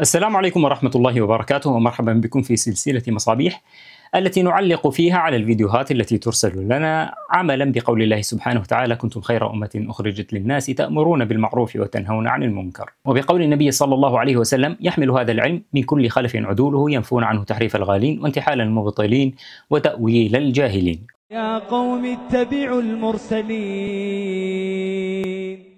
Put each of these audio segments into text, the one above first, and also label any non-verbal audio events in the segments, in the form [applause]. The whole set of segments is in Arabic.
السلام عليكم ورحمة الله وبركاته ومرحبا بكم في سلسلة مصابيح التي نعلق فيها على الفيديوهات التي ترسل لنا عملا بقول الله سبحانه وتعالى كنتم خير أمة أخرجت للناس تأمرون بالمعروف وتنهون عن المنكر وبقول النبي صلى الله عليه وسلم يحمل هذا العلم من كل خلف عدوله ينفون عنه تحريف الغالين وانتحال المبطلين وتأويل الجاهلين يا قوم اتبعوا المرسلين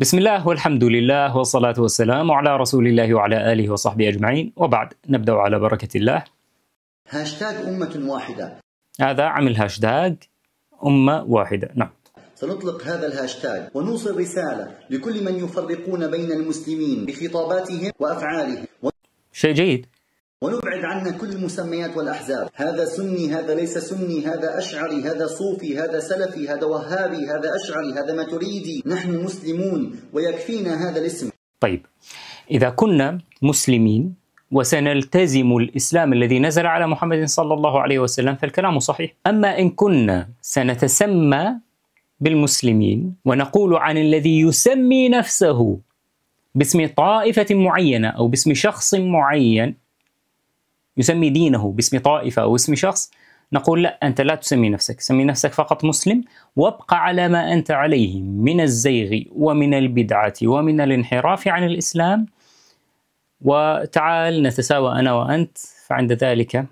بسم الله والحمد لله والصلاة والسلام على رسول الله وعلى آله وصحبه أجمعين وبعد نبدأ على بركة الله هاشتاج أمة واحدة هذا عمل هاشتاج أمة واحدة نعم سنطلق هذا الهاشتاج ونوصل رسالة لكل من يفرقون بين المسلمين بخطاباتهم وأفعالهم و... شيء جيد ونبعد عنا كل المسميات والأحزاب هذا سني هذا ليس سني هذا أشعري هذا صوفي هذا سلفي هذا وهابي هذا أشعري هذا ما تريدي نحن مسلمون ويكفينا هذا الاسم طيب إذا كنا مسلمين وسنلتزم الإسلام الذي نزل على محمد صلى الله عليه وسلم فالكلام صحيح أما إن كنا سنتسمى بالمسلمين ونقول عن الذي يسمي نفسه باسم طائفة معينة أو باسم شخص معين يسمي دينه باسم طائفة أو اسم شخص نقول لا أنت لا تسمي نفسك سمي نفسك فقط مسلم وابقى على ما أنت عليه من الزيغ ومن البدعة ومن الانحراف عن الإسلام وتعال نتساوى أنا وأنت فعند ذلك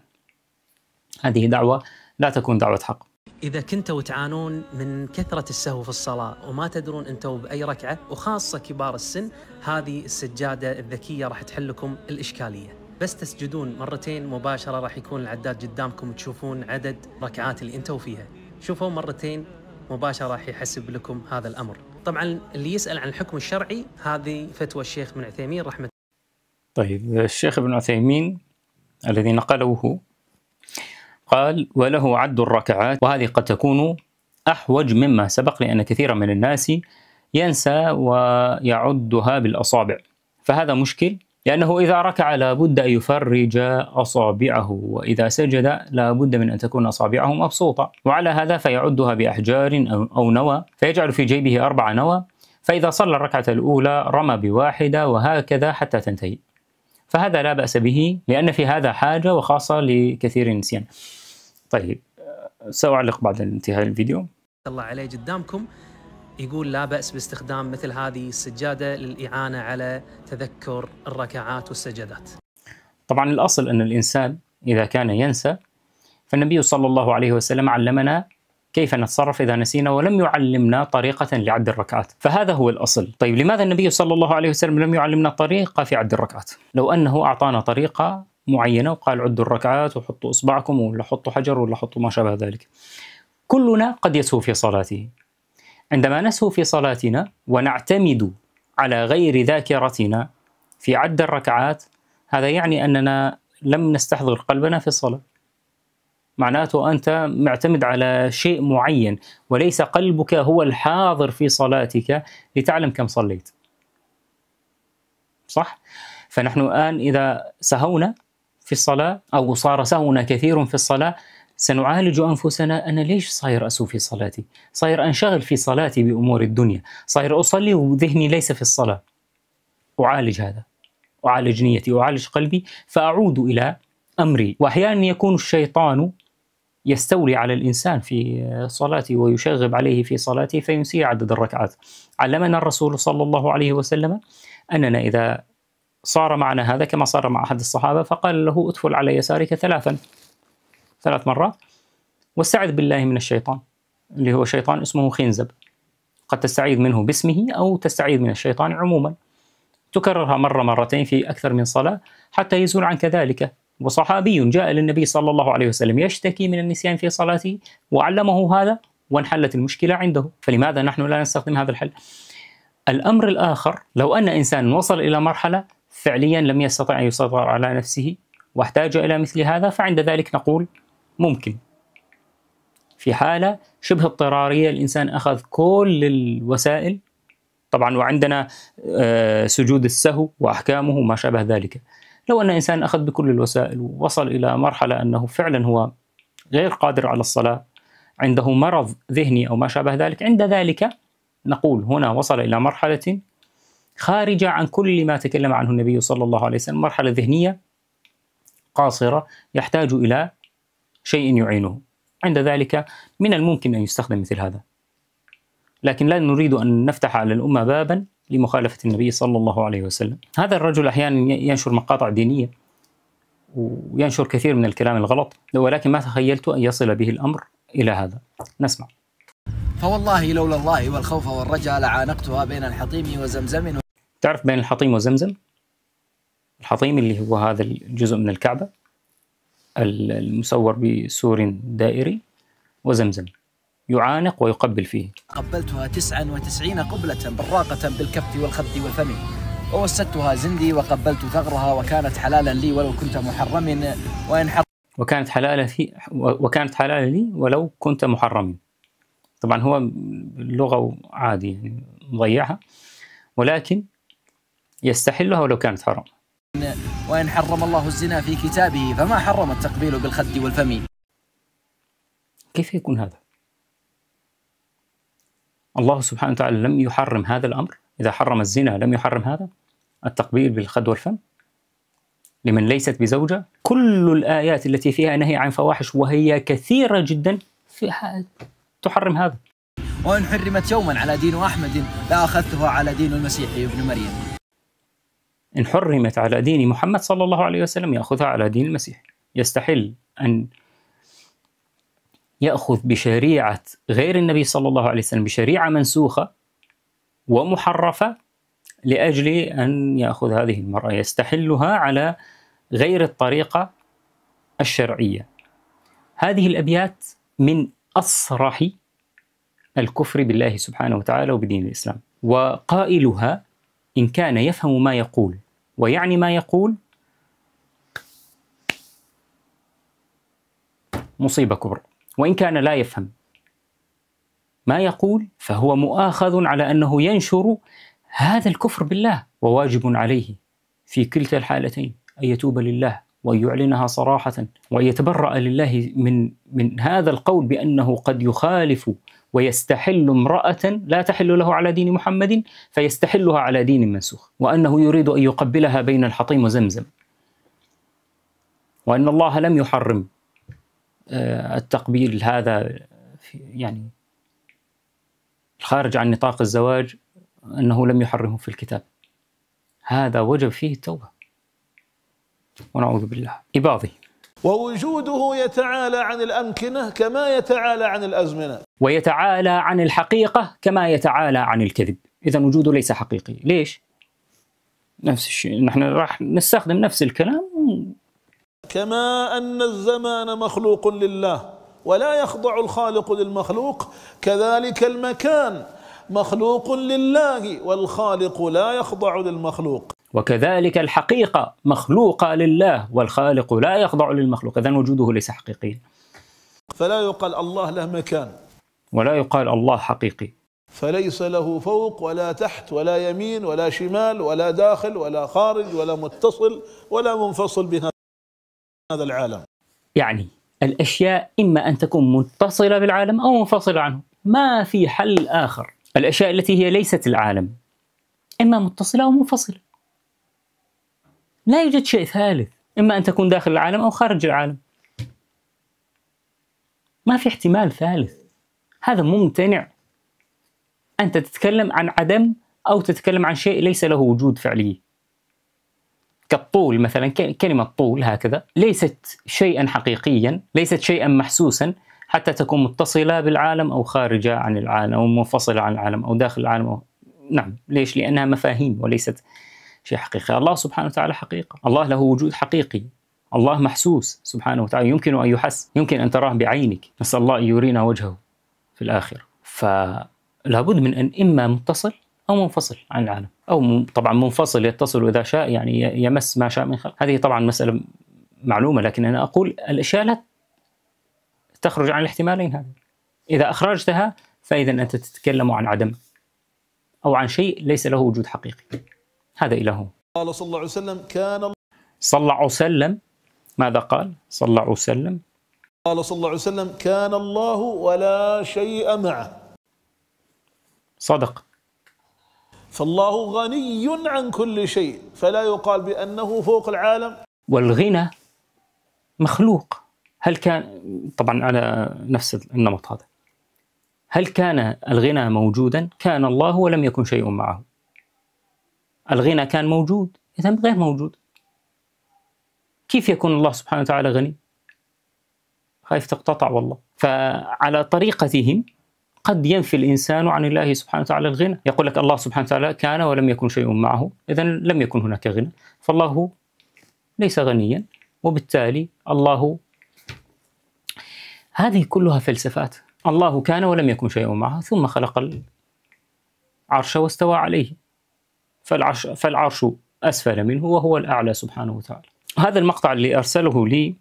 هذه دعوة لا تكون دعوة حق إذا كنتوا تعانون من كثرة السهو في الصلاة وما تدرون أنتوا بأي ركعة وخاصة كبار السن هذه السجادة الذكية راح تحل لكم الإشكالية بس تسجدون مرتين مباشرة راح يكون العداد قدامكم تشوفون عدد ركعات اللي انتوا فيها شوفوا مرتين مباشرة راح يحسب لكم هذا الأمر طبعا اللي يسأل عن الحكم الشرعي هذه فتوى الشيخ ابن عثيمين رحمة طيب الشيخ ابن عثيمين الذي نقله قال وله عد الركعات وهذه قد تكون أحوج مما سبق لأن كثيرا من الناس ينسى ويعدها بالأصابع فهذا مشكل لأنه إذا ركع لابد أن يفرج أصابعه وإذا سجد لابد من أن تكون أصابعه مبسوطة وعلى هذا فيعدها بأحجار أو نوى فيجعل في جيبه أربع نوى فإذا صلى الركعة الأولى رمى بواحدة وهكذا حتى تنتهي فهذا لا بأس به لأن في هذا حاجة وخاصة لكثير النسيان طيب سأعلق بعد انتهاء الفيديو الله عليه قدامكم يقول لا بأس باستخدام مثل هذه السجادة للإعانة على تذكر الركعات والسجدات طبعا الأصل أن الإنسان إذا كان ينسى فالنبي صلى الله عليه وسلم علمنا كيف نتصرف إذا نسينا ولم يعلمنا طريقة لعد الركعات فهذا هو الأصل طيب لماذا النبي صلى الله عليه وسلم لم يعلمنا طريقة في عد الركعات لو أنه أعطانا طريقة معينة وقال عدوا الركعات وحطوا إصبعكم ولا حطوا حجر ولا حطوا ما شابه ذلك كلنا قد يسهو في صلاته عندما نسهو في صلاتنا ونعتمد على غير ذاكرتنا في عد الركعات هذا يعني أننا لم نستحضر قلبنا في الصلاة معناته أنت معتمد على شيء معين وليس قلبك هو الحاضر في صلاتك لتعلم كم صليت صح؟ فنحن الآن إذا سهونا في الصلاة أو صار سهونا كثير في الصلاة سنعالج انفسنا انا ليش صاير اسوء في صلاتي؟ صاير انشغل في صلاتي بامور الدنيا، صاير اصلي وذهني ليس في الصلاه. اعالج هذا. اعالج نيتي، اعالج قلبي فاعود الى امري، واحيانا يكون الشيطان يستولي على الانسان في صلاته ويشغب عليه في صلاته فينسي عدد الركعات. علمنا الرسول صلى الله عليه وسلم اننا اذا صار معنا هذا كما صار مع احد الصحابه فقال له ادخل على يسارك ثلاثا ثلاث مرات واستعذ بالله من الشيطان اللي هو شيطان اسمه خنزب قد تستعيذ منه باسمه أو تستعيذ من الشيطان عموما تكررها مرة مرتين في أكثر من صلاة حتى يزول عنك ذلك وصحابي جاء للنبي صلى الله عليه وسلم يشتكي من النسيان في صلاته وعلمه هذا وانحلت المشكلة عنده فلماذا نحن لا نستخدم هذا الحل؟ الأمر الآخر لو أن إنسان وصل إلى مرحلة فعليا لم يستطع أن يسيطر على نفسه واحتاج إلى مثل هذا فعند ذلك نقول ممكن في حالة شبه اضطرارية الإنسان أخذ كل الوسائل طبعا وعندنا آه، سجود السهو وأحكامه وما شابه ذلك لو أن إنسان أخذ بكل الوسائل ووصل إلى مرحلة أنه فعلا هو غير قادر على الصلاة عنده مرض ذهني أو ما شابه ذلك عند ذلك نقول هنا وصل إلى مرحلة خارجة عن كل ما تكلم عنه النبي صلى الله عليه وسلم مرحلة ذهنية قاصرة يحتاج إلى شيء يعينه عند ذلك من الممكن أن يستخدم مثل هذا لكن لا نريد أن نفتح على الأمة بابا لمخالفة النبي صلى الله عليه وسلم هذا الرجل أحيانا ينشر مقاطع دينية وينشر كثير من الكلام الغلط ولكن ما تخيلت أن يصل به الأمر إلى هذا نسمع فوالله لولا الله والخوف والرجاء لعانقتها بين الحطيم وزمزم و... تعرف بين الحطيم وزمزم الحطيم اللي هو هذا الجزء من الكعبة المصور بسور دائري وزمزم يعانق ويقبل فيه قبلتها 99 قبلة براقة بالكف والخد والفم ووسدتها زندي وقبلت ثغرها وكانت حلالا لي ولو كنت محرم وإن حر... وكانت حلالا في وكانت حلالا لي ولو كنت محرم طبعا هو اللغة عادي يعني مضيعها ولكن يستحلها ولو كانت حرام وإن حرم الله الزنا في كتابه فما حرم التقبيل بالخد والفم كيف يكون هذا؟ الله سبحانه وتعالى لم يحرم هذا الأمر إذا حرم الزنا لم يحرم هذا التقبيل بالخد والفم لمن ليست بزوجة كل الآيات التي فيها نهي عن فواحش وهي كثيرة جدا في تحرم هذا وإن حرمت يوما على دين أحمد لأخذتها على دين المسيح ابن مريم إن حرمت على دين محمد صلى الله عليه وسلم يأخذها على دين المسيح يستحل أن يأخذ بشريعة غير النبي صلى الله عليه وسلم بشريعة منسوخة ومحرفة لأجل أن يأخذ هذه المرأة يستحلها على غير الطريقة الشرعية هذه الأبيات من أصرح الكفر بالله سبحانه وتعالى وبدين الإسلام وقائلها إن كان يفهم ما يقول ويعني ما يقول مصيبة كبرى وإن كان لا يفهم ما يقول فهو مؤاخذ على أنه ينشر هذا الكفر بالله وواجب عليه في كلتا الحالتين أن يتوب لله وأن يعلنها صراحة وأن يتبرأ لله من من هذا القول بأنه قد يخالف ويستحل امرأة لا تحل له على دين محمد فيستحلها على دين منسوخ وأنه يريد أن يقبلها بين الحطيم وزمزم وأن الله لم يحرم آه، التقبيل هذا يعني الخارج عن نطاق الزواج أنه لم يحرمه في الكتاب هذا وجب فيه التوبة ونعوذ بالله إباضي ووجوده يتعالى عن الامكنه كما يتعالى عن الازمنه. ويتعالى عن الحقيقه كما يتعالى عن الكذب، اذا وجوده ليس حقيقي، ليش؟ نفس الشيء، نحن راح نستخدم نفس الكلام كما ان الزمان مخلوق لله ولا يخضع الخالق للمخلوق كذلك المكان مخلوق لله والخالق لا يخضع للمخلوق وكذلك الحقيقة مخلوقة لله والخالق لا يخضع للمخلوق إذا وجوده ليس حقيقيا فلا يقال الله له مكان ولا يقال الله حقيقي فليس له فوق ولا تحت ولا يمين ولا شمال ولا داخل ولا خارج ولا متصل ولا منفصل بهذا العالم يعني الأشياء إما أن تكون متصلة بالعالم أو منفصلة عنه ما في حل آخر الأشياء التي هي ليست العالم إما متصلة أو منفصلة لا يوجد شيء ثالث إما أن تكون داخل العالم أو خارج العالم ما في احتمال ثالث هذا ممتنع أنت تتكلم عن عدم أو تتكلم عن شيء ليس له وجود فعلي كالطول مثلا كلمة طول هكذا ليست شيئا حقيقيا ليست شيئا محسوسا حتى تكون متصلة بالعالم أو خارجة عن العالم أو منفصلة عن العالم أو داخل العالم أو... نعم ليش؟ لأنها مفاهيم وليست شيء حقيقي الله سبحانه وتعالى حقيقة الله له وجود حقيقي الله محسوس سبحانه وتعالى يمكن أن يحس يمكن أن تراه بعينك نسأل الله أن يرينا وجهه في الآخرة فلا بد من أن إما متصل أو منفصل عن العالم أو طبعا منفصل يتصل إذا شاء يعني يمس ما شاء من خلق هذه طبعا مسألة معلومة لكن أنا أقول الأشياء لا تخرج عن الاحتمالين هذا إذا أخرجتها فإذا أنت تتكلم عن عدم أو عن شيء ليس له وجود حقيقي هذا إلههم قال صلى الله عليه وسلم كان صلى الله عليه وسلم ماذا قال صلى الله عليه وسلم قال صلى الله عليه وسلم كان الله ولا شيء معه صدق فالله غني عن كل شيء فلا يقال بأنه فوق العالم والغنى مخلوق هل كان طبعا على نفس النمط هذا هل كان الغنى موجودا كان الله ولم يكن شيء معه الغنى كان موجود إذا غير موجود كيف يكون الله سبحانه وتعالى غني خايف تقتطع والله فعلى طريقتهم قد ينفي الإنسان عن الله سبحانه وتعالى الغنى يقول لك الله سبحانه وتعالى كان ولم يكن شيء معه إذا لم يكن هناك غنى فالله ليس غنيا وبالتالي الله هذه كلها فلسفات الله كان ولم يكن شيء معه ثم خلق العرش واستوى عليه فالعرش, فالعرش أسفل منه وهو الأعلى سبحانه وتعالى هذا المقطع اللي أرسله لي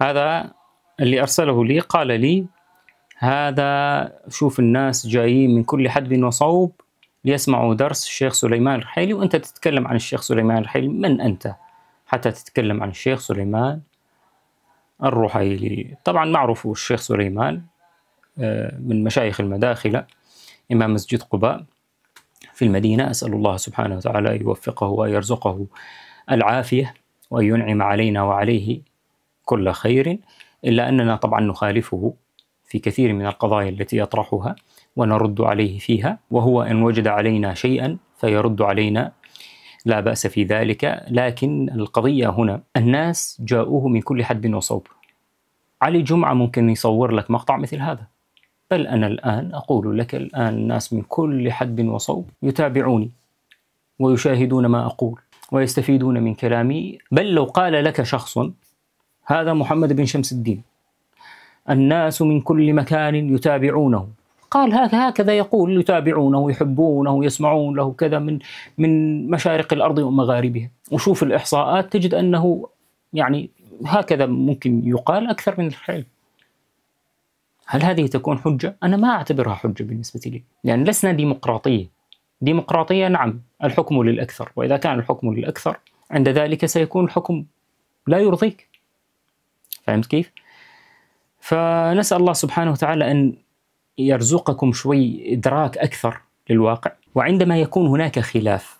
هذا اللي أرسله لي قال لي هذا شوف الناس جايين من كل حدب وصوب ليسمعوا درس الشيخ سليمان الرحيلي وأنت تتكلم عن الشيخ سليمان الرحيلي من أنت حتى تتكلم عن الشيخ سليمان الرحيلي طبعا معروف الشيخ سليمان آه، من مشايخ المداخلة إمام مسجد قباء في المدينة أسأل الله سبحانه وتعالى أن يوفقه وأن يرزقه العافية وأن ينعم علينا وعليه كل خير إلا أننا طبعا نخالفه في كثير من القضايا التي يطرحها ونرد عليه فيها وهو إن وجد علينا شيئا فيرد علينا لا بأس في ذلك لكن القضية هنا الناس جاءوه من كل حد وصوب علي جمعة ممكن يصور لك مقطع مثل هذا بل أنا الآن أقول لك الآن الناس من كل حد وصوب يتابعوني ويشاهدون ما أقول ويستفيدون من كلامي بل لو قال لك شخص هذا محمد بن شمس الدين الناس من كل مكان يتابعونه قال هكذا يقول يتابعونه يحبونه يسمعون له كذا من من مشارق الارض ومغاربها وشوف الاحصاءات تجد انه يعني هكذا ممكن يقال اكثر من الحلم هل هذه تكون حجة؟ أنا ما أعتبرها حجة بالنسبة لي لأن لسنا ديمقراطية ديمقراطية نعم الحكم للأكثر وإذا كان الحكم للأكثر عند ذلك سيكون الحكم لا يرضيك فهمت كيف؟ فنسأل الله سبحانه وتعالى أن يرزقكم شوي إدراك أكثر للواقع وعندما يكون هناك خلاف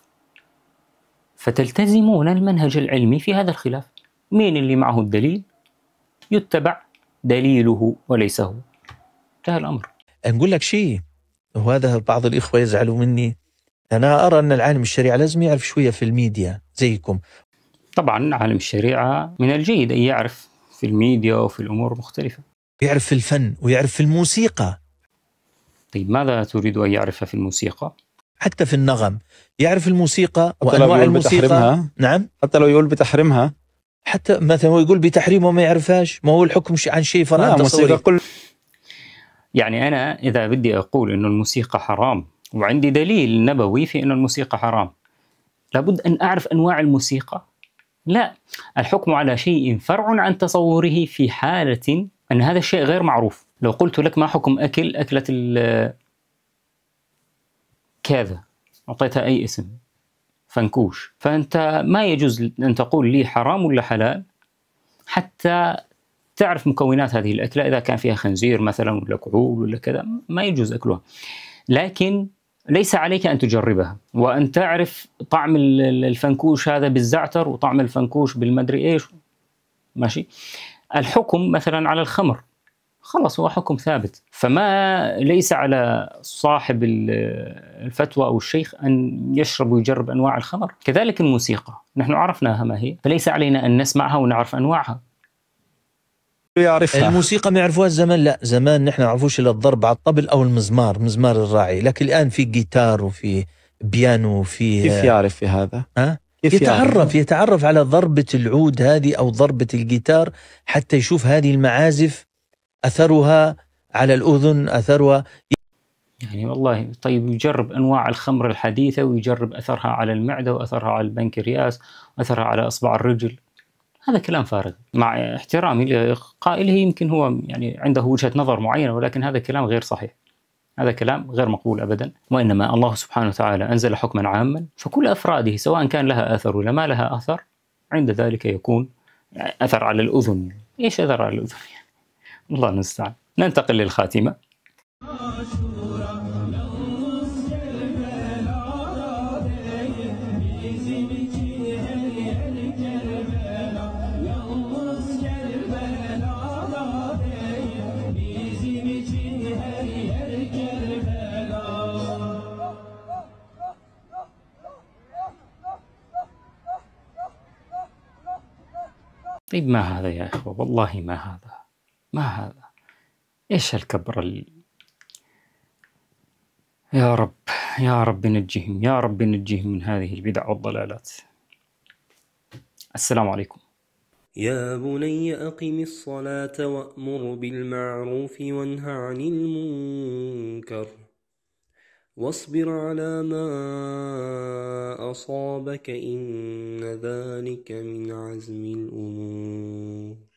فتلتزمون المنهج العلمي في هذا الخلاف مين اللي معه الدليل يتبع دليله وليس هو انتهى الامر نقول لك شيء وهذا بعض الاخوه يزعلوا مني انا ارى ان العالم الشريعه لازم يعرف شويه في الميديا زيكم طبعا عالم الشريعه من الجيد ان يعرف في الميديا وفي الامور المختلفه يعرف في الفن ويعرف في الموسيقى طيب ماذا تريد ان يعرف في الموسيقى؟ حتى في النغم يعرف الموسيقى وانواع الموسيقى بتحرمها. نعم حتى لو يقول بتحرمها حتى مثلا هو يقول بتحريمه ما يعرفهاش ما هو الحكم عن شيء فرع تصوري كل يعني أنا إذا بدي أقول أن الموسيقى حرام وعندي دليل نبوي في أن الموسيقى حرام لابد أن أعرف أنواع الموسيقى لا الحكم على شيء فرع عن تصوره في حالة أن هذا الشيء غير معروف لو قلت لك ما حكم أكل أكلة كذا أعطيتها أي اسم فنكوش فأنت ما يجوز أن تقول لي حرام ولا حلال حتى تعرف مكونات هذه الاكله اذا كان فيها خنزير مثلا ولا كحول ولا كذا ما يجوز اكلها لكن ليس عليك ان تجربها وان تعرف طعم الفنكوش هذا بالزعتر وطعم الفنكوش بالمدري ايش ماشي الحكم مثلا على الخمر خلاص هو حكم ثابت فما ليس على صاحب الفتوى او الشيخ ان يشرب ويجرب انواع الخمر كذلك الموسيقى نحن عرفناها ما هي فليس علينا ان نسمعها ونعرف انواعها يعرفها الموسيقى ما يعرفوها زمان لا زمان نحن نعرفوش الا الضرب على الطبل او المزمار مزمار الراعي لكن الان في جيتار وفي بيانو وفي كيف يعرف في هذا؟ ها؟ كيف يتعرف يعني؟ يتعرف على ضربة العود هذه أو ضربة الجيتار حتى يشوف هذه المعازف أثرها على الأذن أثرها يعني والله طيب يجرب أنواع الخمر الحديثة ويجرب أثرها على المعدة وأثرها على البنكرياس وأثرها على أصبع الرجل هذا كلام فارغ مع احترامي لقائله يمكن هو يعني عنده وجهة نظر معينة ولكن هذا كلام غير صحيح هذا كلام غير مقبول ابدا وانما الله سبحانه وتعالى انزل حكما عاما فكل افراده سواء كان لها اثر ولا ما لها اثر عند ذلك يكون اثر على الاذن ايش اثر على الاذن [laughs] الله المستعان ننتقل للخاتمه طيب ما هذا يا إخوة والله ما هذا ما هذا إيش هالكبر ال... يا رب يا رب نجهم يا رب نجهم من هذه البدع والضلالات السلام عليكم يا بني أقم الصلاة وأمر بالمعروف وانه عن المنكر واصبر على ما أصابك إن ذلك من عزم الأمور